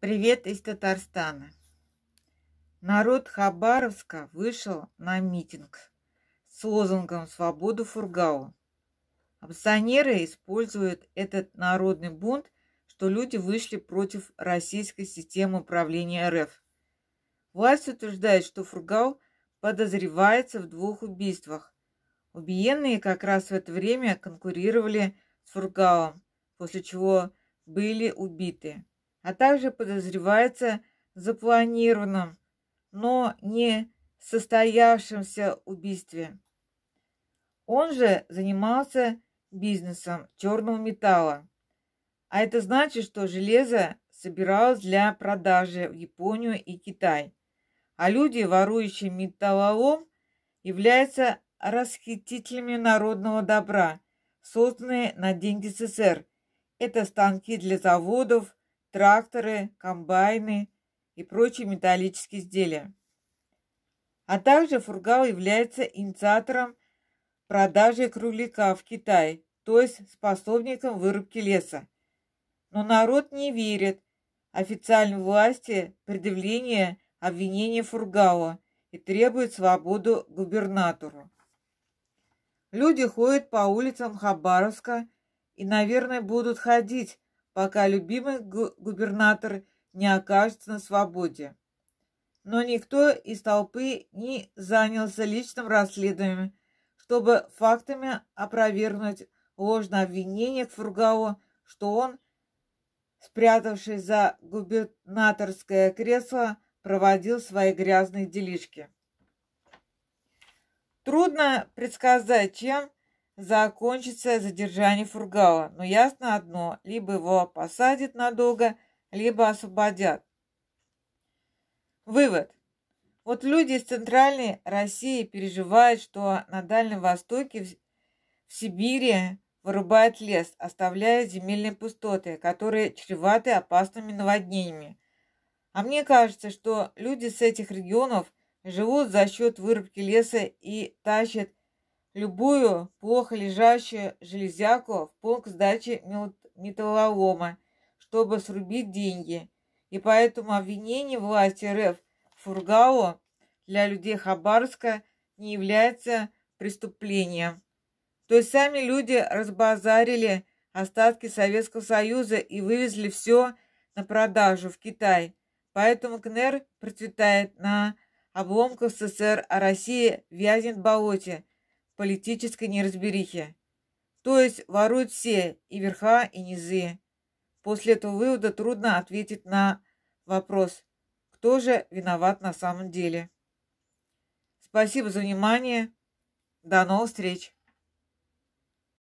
Привет из Татарстана. Народ Хабаровска вышел на митинг с лозунгом «Свободу Фургау». Опционеры используют этот народный бунт, что люди вышли против российской системы управления РФ. Власть утверждает, что Фургау подозревается в двух убийствах. Убиенные как раз в это время конкурировали с Фургалом, после чего были убиты а также подозревается запланированном, но не состоявшемся убийстве. Он же занимался бизнесом черного металла. А это значит, что железо собиралось для продажи в Японию и Китай. А люди, ворующие металлолом, являются расхитителями народного добра, созданные на деньги СССР. Это станки для заводов, тракторы, комбайны и прочие металлические изделия. А также Фургал является инициатором продажи кругляка в Китай, то есть способником вырубки леса. Но народ не верит официальной власти предъявление обвинения Фургала и требует свободу губернатору. Люди ходят по улицам Хабаровска и, наверное, будут ходить, пока любимый губернатор не окажется на свободе. Но никто из толпы не занялся личным расследованием, чтобы фактами опровергнуть ложное обвинение к Фургау, что он, спрятавшись за губернаторское кресло, проводил свои грязные делишки. Трудно предсказать, чем закончится задержание Фургала, но ясно одно, либо его посадят надолго, либо освободят. Вывод. Вот люди из Центральной России переживают, что на Дальнем Востоке, в Сибири вырубают лес, оставляя земельные пустоты, которые чреваты опасными наводнениями. А мне кажется, что люди с этих регионов живут за счет вырубки леса и тащат любую плохо лежащую железяку в полк сдачи металлолома, чтобы срубить деньги. И поэтому обвинение власти РФ Фургау для людей Хабаровска не является преступлением. То есть сами люди разбазарили остатки Советского Союза и вывезли все на продажу в Китай. Поэтому КНР процветает на обломках СССР, а Россия вязнет в болоте – политической неразберихе. То есть воруют все, и верха, и низы. После этого вывода трудно ответить на вопрос, кто же виноват на самом деле. Спасибо за внимание. До новых встреч!